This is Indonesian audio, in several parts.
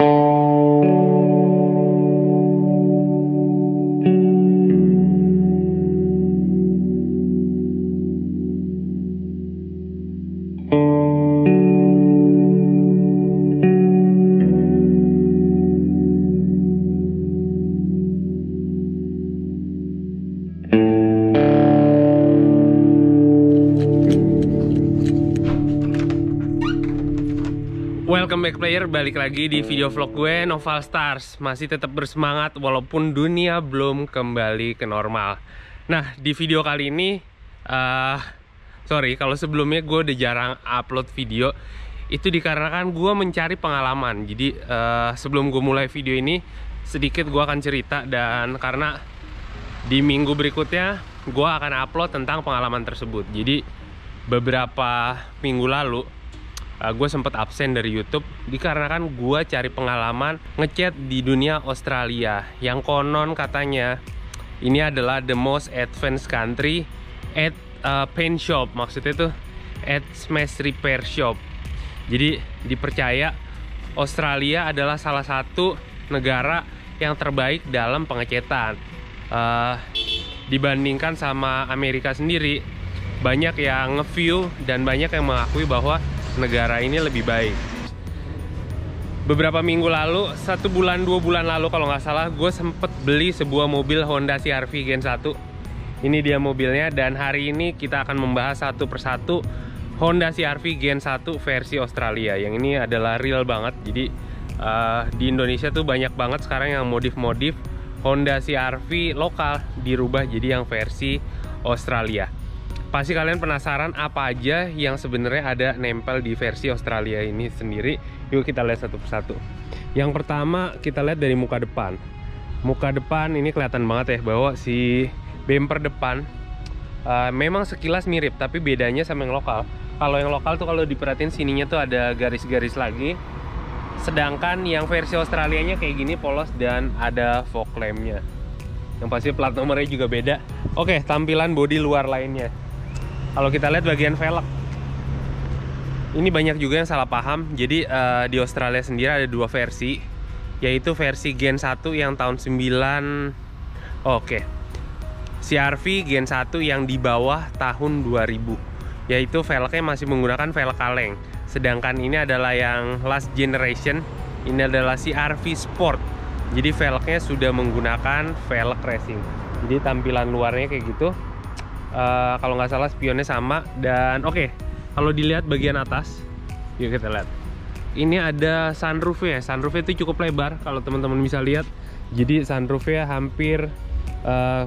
you. Welcome back player, balik lagi di video vlog gue Noval Stars Masih tetap bersemangat walaupun dunia belum kembali ke normal Nah di video kali ini uh, Sorry kalau sebelumnya gue udah jarang upload video Itu dikarenakan gue mencari pengalaman Jadi uh, sebelum gue mulai video ini Sedikit gue akan cerita dan karena di minggu berikutnya Gue akan upload tentang pengalaman tersebut Jadi beberapa minggu lalu uh, eh, gue sempat absen dari YouTube dikarenakan gue cari pengalaman ngechat di dunia Australia yang konon katanya ini adalah the most advanced country at uh, paint shop maksudnya tuh at smash repair shop jadi dipercaya Australia adalah salah satu negara yang terbaik dalam pengecetan uh, dibandingkan sama Amerika sendiri banyak yang ngeview dan banyak yang mengakui bahwa negara ini lebih baik. Beberapa minggu lalu, satu bulan dua bulan lalu kalau nggak salah, gue sempet beli sebuah mobil Honda CR-V Gen 1. Ini dia mobilnya dan hari ini kita akan membahas satu persatu Honda CR-V Gen 1 versi Australia. Yang ini adalah real banget. Jadi uh, di Indonesia tuh banyak banget sekarang yang modif-modif Honda CR-V lokal dirubah jadi yang versi Australia. Pasti kalian penasaran apa aja yang sebenarnya ada nempel di versi Australia ini sendiri. Yuk kita lihat satu persatu. Yang pertama kita lihat dari muka depan. Muka depan ini kelihatan banget ya bahwa si bumper depan uh, memang sekilas mirip tapi bedanya sama yang lokal. Kalau yang lokal tuh kalau diperhatiin sininya tuh ada garis-garis lagi. Sedangkan yang versi Australianya kayak gini polos dan ada fog lampnya. Yang pasti plat nomornya juga beda. Oke, tampilan bodi luar lainnya kalau kita lihat bagian velg ini banyak juga yang salah paham jadi uh, di Australia sendiri ada dua versi yaitu versi Gen 1 yang tahun 9 oke okay. CRV Gen 1 yang di bawah tahun 2000 yaitu velgnya masih menggunakan velg kaleng sedangkan ini adalah yang last generation ini adalah CRV Sport jadi velgnya sudah menggunakan velg racing jadi tampilan luarnya kayak gitu Eh, kalau nggak salah spionnya sama dan oke okay, kalau dilihat bagian atas yuk kita lihat ini ada sunroof ya. sunroof itu cukup lebar kalau teman-teman bisa lihat jadi sunroofnya hampir uh,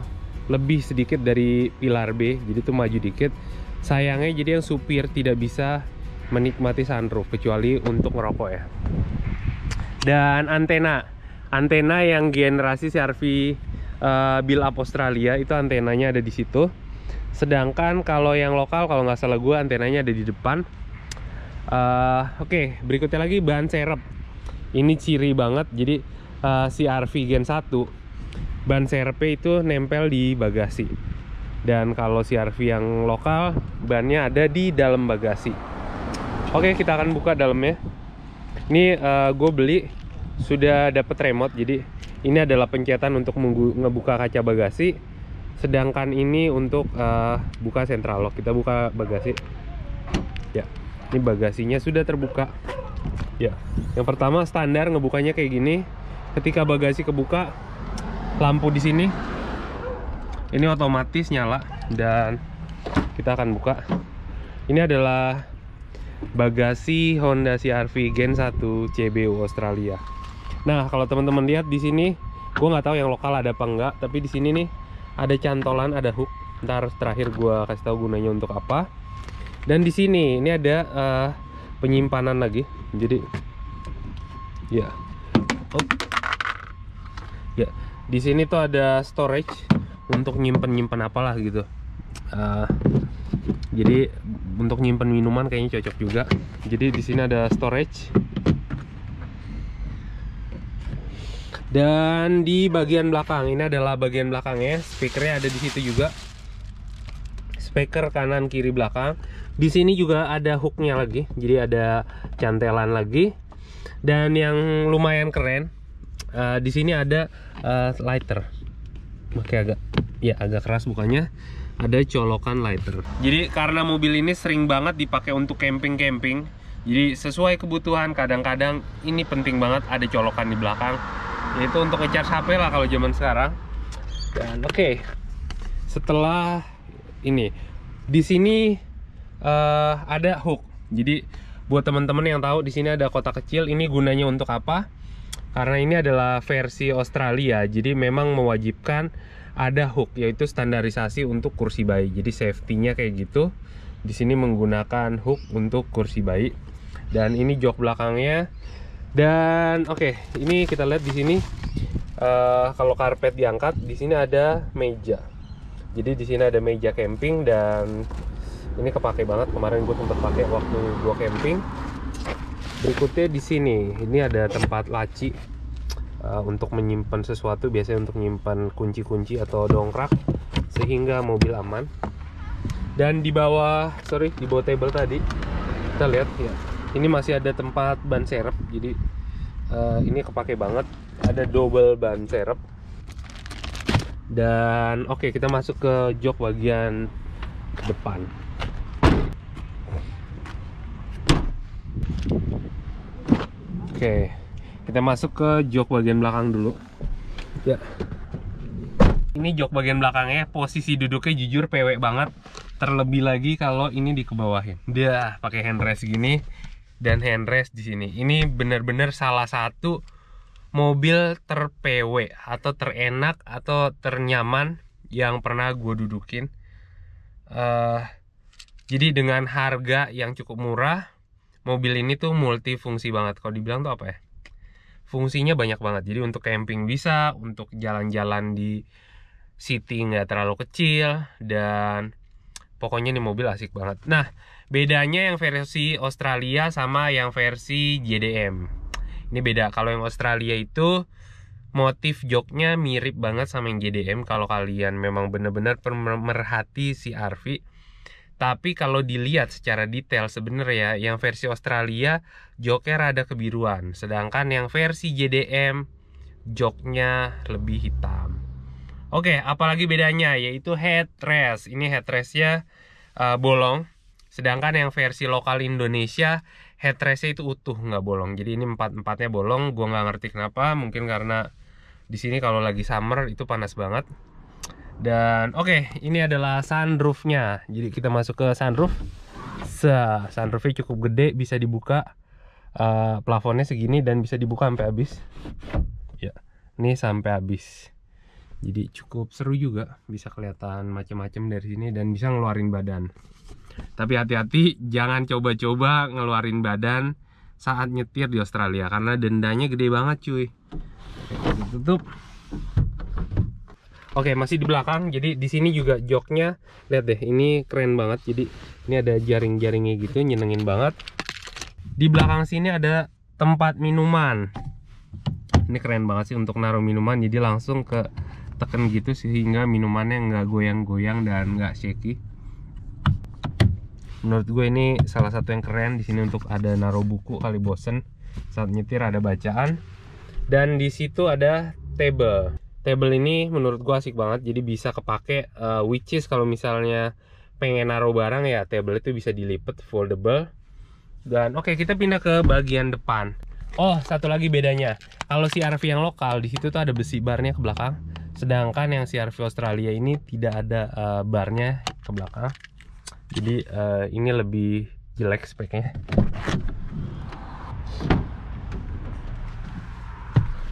lebih sedikit dari pilar B jadi itu maju dikit sayangnya jadi yang supir tidak bisa menikmati sunroof kecuali untuk ngerokok ya dan antena antena yang generasi CRV uh, eh, Bill Up Australia itu antenanya ada di situ sedangkan kalau yang lokal kalau nggak salah gue antenanya ada di depan uh, oke okay, berikutnya lagi ban serep ini ciri banget jadi uh, si RV Gen 1 ban serepnya itu nempel di bagasi dan kalau si RV yang lokal bannya ada di dalam bagasi oke okay, kita akan buka dalamnya ini uh, eh, gue beli sudah dapat remote jadi ini adalah pencetan untuk ngebuka kaca bagasi sedangkan ini untuk uh, buka central lock kita buka bagasi ya ini bagasinya sudah terbuka ya yang pertama standar ngebukanya kayak gini ketika bagasi kebuka lampu di sini ini otomatis nyala dan kita akan buka ini adalah bagasi Honda crv Gen 1 CBU Australia nah kalau teman-teman lihat di sini gue nggak tahu yang lokal ada apa enggak tapi di sini nih ada cantolan ada hook ntar terakhir gue kasih tahu gunanya untuk apa dan di sini ini ada uh, penyimpanan lagi jadi ya yeah. oh. ya yeah. di sini tuh ada storage untuk nyimpen nyimpen apalah gitu uh, jadi untuk nyimpen minuman kayaknya cocok juga jadi di sini ada storage dan di bagian belakang ini adalah bagian belakangnya speakernya ada di situ juga speaker kanan kiri belakang di sini juga ada hooknya lagi jadi ada cantelan lagi dan yang lumayan keren uh, di sini ada uh, lighter pakai agak ya agak keras bukannya ada colokan lighter jadi karena mobil ini sering banget dipakai untuk camping-camping jadi sesuai kebutuhan kadang-kadang ini penting banget ada colokan di belakang itu untuk ngecharge HP lah kalau zaman sekarang dan oke okay, setelah ini di sini uh, ada hook jadi buat teman-teman yang tahu di sini ada kotak kecil ini gunanya untuk apa karena ini adalah versi Australia jadi memang mewajibkan ada hook yaitu standarisasi untuk kursi bayi jadi safety-nya kayak gitu di sini menggunakan hook untuk kursi bayi dan ini jok belakangnya dan oke, okay, ini kita lihat di sini uh, kalau karpet diangkat, di sini ada meja. Jadi di sini ada meja camping dan ini kepake banget kemarin gue sempat pakai waktu gue camping. Berikutnya di sini, ini ada tempat laci uh, untuk menyimpan sesuatu, biasanya untuk menyimpan kunci-kunci atau dongkrak sehingga mobil aman. Dan di bawah, sorry, di bawah table tadi kita lihat ya ini masih ada tempat ban serep jadi uh, ini kepake banget ada double ban serep dan oke okay, kita masuk ke jok bagian depan oke okay, kita masuk ke jok bagian belakang dulu ya ini jok bagian belakangnya posisi duduknya jujur pewek banget terlebih lagi kalau ini dikebawahin dia pakai handrest gini dan handrest di sini. Ini benar-benar salah satu mobil ter atau terenak atau ternyaman yang pernah gue dudukin. Uh, jadi dengan harga yang cukup murah, mobil ini tuh multifungsi banget. Kalau dibilang tuh apa ya? Fungsinya banyak banget. Jadi untuk camping bisa, untuk jalan-jalan di city nggak terlalu kecil, dan pokoknya ini mobil asik banget. Nah, bedanya yang versi Australia sama yang versi JDM ini beda kalau yang Australia itu motif joknya mirip banget sama yang JDM kalau kalian memang benar-benar pemerhati si RV tapi kalau dilihat secara detail sebenarnya yang versi Australia joknya rada kebiruan sedangkan yang versi JDM joknya lebih hitam oke apalagi bedanya yaitu headrest ini headrestnya uh, eh, bolong Sedangkan yang versi lokal Indonesia headrestnya itu utuh nggak bolong. Jadi ini empat empatnya bolong. Gua nggak ngerti kenapa. Mungkin karena di sini kalau lagi summer itu panas banget. Dan oke, okay, ini adalah sunroofnya. Jadi kita masuk ke sunroof. Se sunroofnya cukup gede, bisa dibuka. Uh, plafonnya segini dan bisa dibuka sampai habis. Ya, ini sampai habis. Jadi cukup seru juga, bisa kelihatan macam-macam dari sini dan bisa ngeluarin badan. Tapi hati-hati jangan coba-coba ngeluarin badan saat nyetir di Australia karena dendanya gede banget cuy. Oke, tutup. Oke, masih di belakang. Jadi di sini juga joknya lihat deh, ini keren banget. Jadi ini ada jaring-jaringnya gitu, nyenengin banget. Di belakang sini ada tempat minuman. Ini keren banget sih untuk naruh minuman. Jadi langsung ke tekan gitu sehingga minumannya nggak goyang-goyang dan nggak shaky menurut gue ini salah satu yang keren di sini untuk ada naro buku kali bosen saat nyetir ada bacaan dan di situ ada table table ini menurut gue asik banget jadi bisa kepake uh, which is kalau misalnya pengen naro barang ya table itu bisa dilipet foldable dan oke okay, kita pindah ke bagian depan oh satu lagi bedanya kalau si RV yang lokal di situ tuh ada besi barnya ke belakang sedangkan yang si RV Australia ini tidak ada uh, barnya ke belakang jadi uh, ini lebih jelek speknya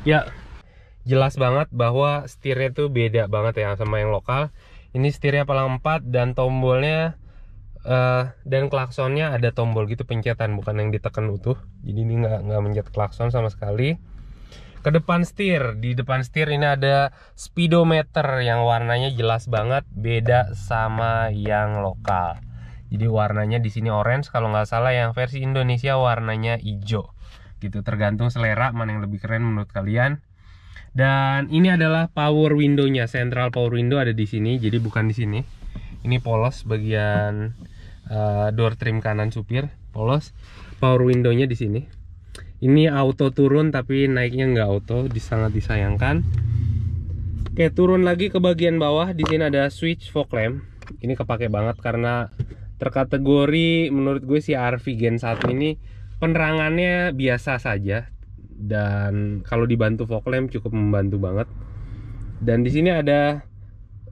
ya jelas banget bahwa setirnya tuh beda banget ya sama yang lokal ini setirnya palang 4 dan tombolnya uh, dan klaksonnya ada tombol gitu pencetan bukan yang ditekan utuh jadi ini nggak nggak mencet klakson sama sekali ke depan setir di depan setir ini ada speedometer yang warnanya jelas banget beda sama yang lokal jadi warnanya di sini orange kalau nggak salah yang versi Indonesia warnanya hijau gitu tergantung selera mana yang lebih keren menurut kalian dan ini adalah power windownya central power window ada di sini jadi bukan di sini ini polos bagian uh, door trim kanan supir polos power windownya di sini ini auto turun tapi naiknya nggak auto sangat disayangkan oke turun lagi ke bagian bawah di sini ada switch fog lamp ini kepake banget karena terkategori menurut gue si RV Gen 1 ini penerangannya biasa saja dan kalau dibantu fog lamp cukup membantu banget dan di sini ada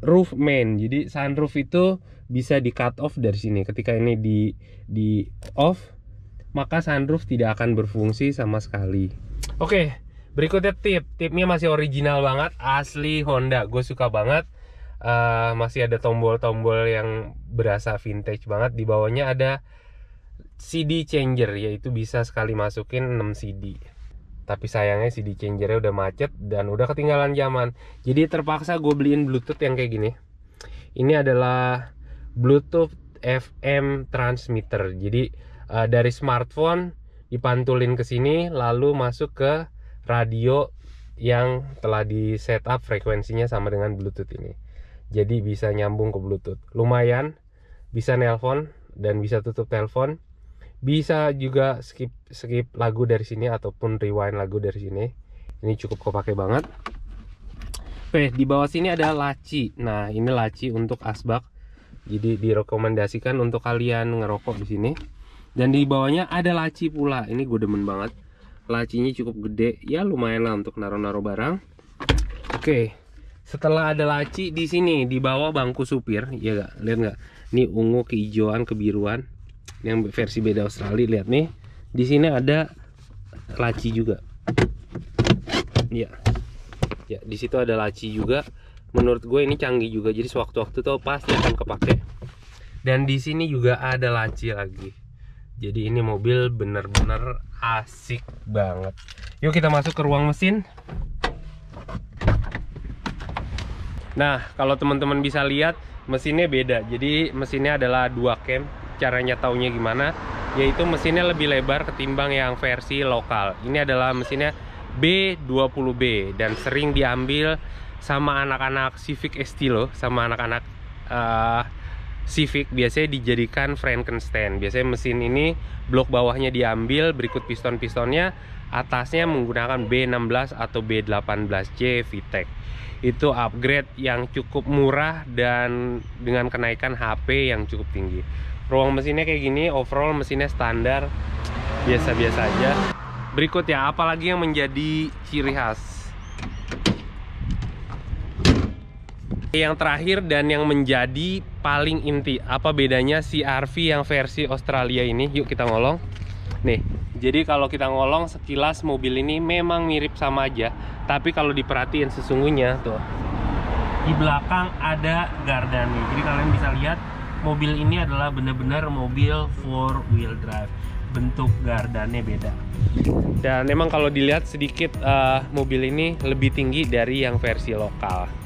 roof main jadi sunroof itu bisa di cut off dari sini ketika ini di di off maka sunroof tidak akan berfungsi sama sekali. Oke, berikutnya tip. Tipnya masih original banget, asli Honda. Gue suka banget. Uh, masih ada tombol-tombol yang berasa vintage banget. Di bawahnya ada CD changer, yaitu bisa sekali masukin 6 CD. Tapi sayangnya CD changernya udah macet dan udah ketinggalan zaman. Jadi terpaksa gue beliin Bluetooth yang kayak gini. Ini adalah Bluetooth FM transmitter. Jadi uh, dari smartphone dipantulin ke sini lalu masuk ke radio yang telah di setup frekuensinya sama dengan bluetooth ini jadi bisa nyambung ke bluetooth lumayan bisa nelpon dan bisa tutup telepon bisa juga skip skip lagu dari sini ataupun rewind lagu dari sini ini cukup kepake banget Oke, di bawah sini ada laci. Nah, ini laci untuk asbak. Jadi direkomendasikan untuk kalian ngerokok di sini dan di bawahnya ada laci pula ini gue demen banget lacinya cukup gede ya lumayan lah untuk naruh-naruh barang oke setelah ada laci di sini di bawah bangku supir ya gak lihat nggak ini ungu kehijauan kebiruan yang versi beda Australia lihat nih di sini ada laci juga ya ya di situ ada laci juga menurut gue ini canggih juga jadi sewaktu-waktu tuh pasti akan kepake dan di sini juga ada laci lagi jadi ini mobil bener-bener asik banget yuk kita masuk ke ruang mesin nah kalau teman-teman bisa lihat mesinnya beda jadi mesinnya adalah dua cam caranya taunya gimana yaitu mesinnya lebih lebar ketimbang yang versi lokal ini adalah mesinnya B20B dan sering diambil sama anak-anak Civic ST loh sama anak-anak uh, Civic biasanya dijadikan Frankenstein. Biasanya mesin ini blok bawahnya diambil, berikut piston-pistonnya, atasnya menggunakan B16 atau B18C VTEC. Itu upgrade yang cukup murah dan dengan kenaikan HP yang cukup tinggi. Ruang mesinnya kayak gini, overall mesinnya standar, biasa-biasa aja. Berikut ya, apalagi yang menjadi ciri khas Yang terakhir dan yang menjadi paling inti apa bedanya CRV yang versi Australia ini yuk kita ngolong nih jadi kalau kita ngolong sekilas mobil ini memang mirip sama aja tapi kalau diperhatiin sesungguhnya tuh di belakang ada gardannya jadi kalian bisa lihat mobil ini adalah benar-benar mobil four wheel drive bentuk gardannya beda dan memang kalau dilihat sedikit uh, mobil ini lebih tinggi dari yang versi lokal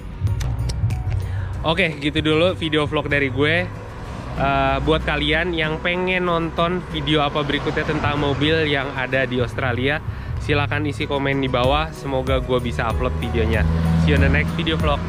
Oke, gitu dulu video vlog dari gue. Uh, buat kalian yang pengen nonton video apa berikutnya tentang mobil yang ada di Australia, silahkan isi komen di bawah. Semoga gue bisa upload videonya. See you on the next video vlog.